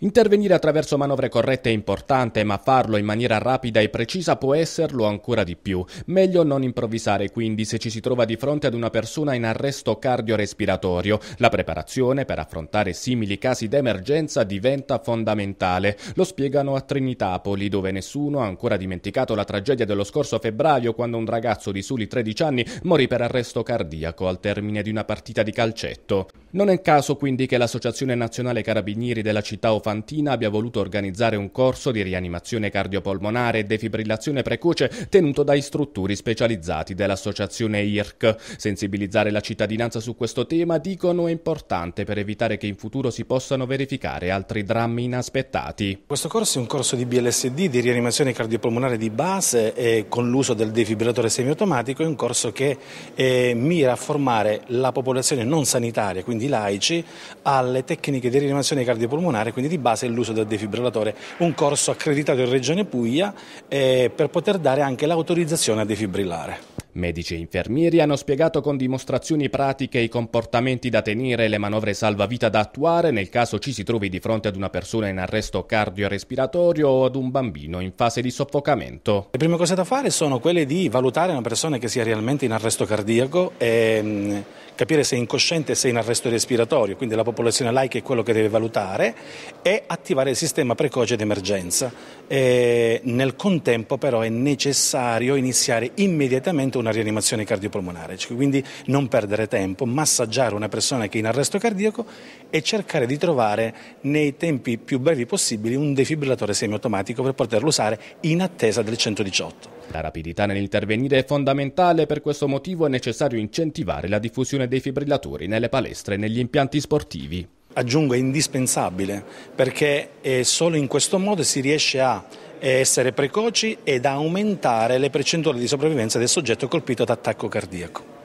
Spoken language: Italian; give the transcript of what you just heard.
Intervenire attraverso manovre corrette è importante, ma farlo in maniera rapida e precisa può esserlo ancora di più. Meglio non improvvisare quindi se ci si trova di fronte ad una persona in arresto cardiorespiratorio. La preparazione per affrontare simili casi d'emergenza diventa fondamentale. Lo spiegano a Trinitapoli, dove nessuno ha ancora dimenticato la tragedia dello scorso febbraio quando un ragazzo di soli 13 anni morì per arresto cardiaco al termine di una partita di calcetto. Non è il caso quindi che l'Associazione Nazionale Carabinieri della città ofantina abbia voluto organizzare un corso di rianimazione cardiopolmonare e defibrillazione precoce tenuto da istruttori specializzati dell'Associazione IRC. Sensibilizzare la cittadinanza su questo tema, dicono, è importante per evitare che in futuro si possano verificare altri drammi inaspettati. Questo corso è un corso di BLSD, di rianimazione cardiopolmonare di base eh, con l'uso del defibrillatore semiautomatico, è un corso che eh, mira a formare la popolazione non sanitaria, quindi di laici alle tecniche di rianimazione cardiopolmonare, quindi di base l'uso del defibrillatore, un corso accreditato in Regione Puglia eh, per poter dare anche l'autorizzazione a defibrillare. Medici e infermieri hanno spiegato con dimostrazioni pratiche i comportamenti da tenere e le manovre salvavita da attuare nel caso ci si trovi di fronte ad una persona in arresto cardiorespiratorio o ad un bambino in fase di soffocamento. Le prime cose da fare sono quelle di valutare una persona che sia realmente in arresto cardiaco e mm, capire se è incosciente e se è in arresto respiratorio, quindi la popolazione laica è quello che deve valutare e attivare il sistema precoce d'emergenza. E nel contempo però è necessario iniziare immediatamente un una rianimazione cardiopolmonare, cioè, quindi non perdere tempo, massaggiare una persona che è in arresto cardiaco e cercare di trovare nei tempi più brevi possibili un defibrillatore semiautomatico per poterlo usare in attesa del 118. La rapidità nell'intervenire è fondamentale, per questo motivo è necessario incentivare la diffusione dei fibrillatori nelle palestre e negli impianti sportivi. Aggiungo, è indispensabile perché eh, solo in questo modo si riesce a essere precoci ed aumentare le percentuali di sopravvivenza del soggetto colpito da attacco cardiaco.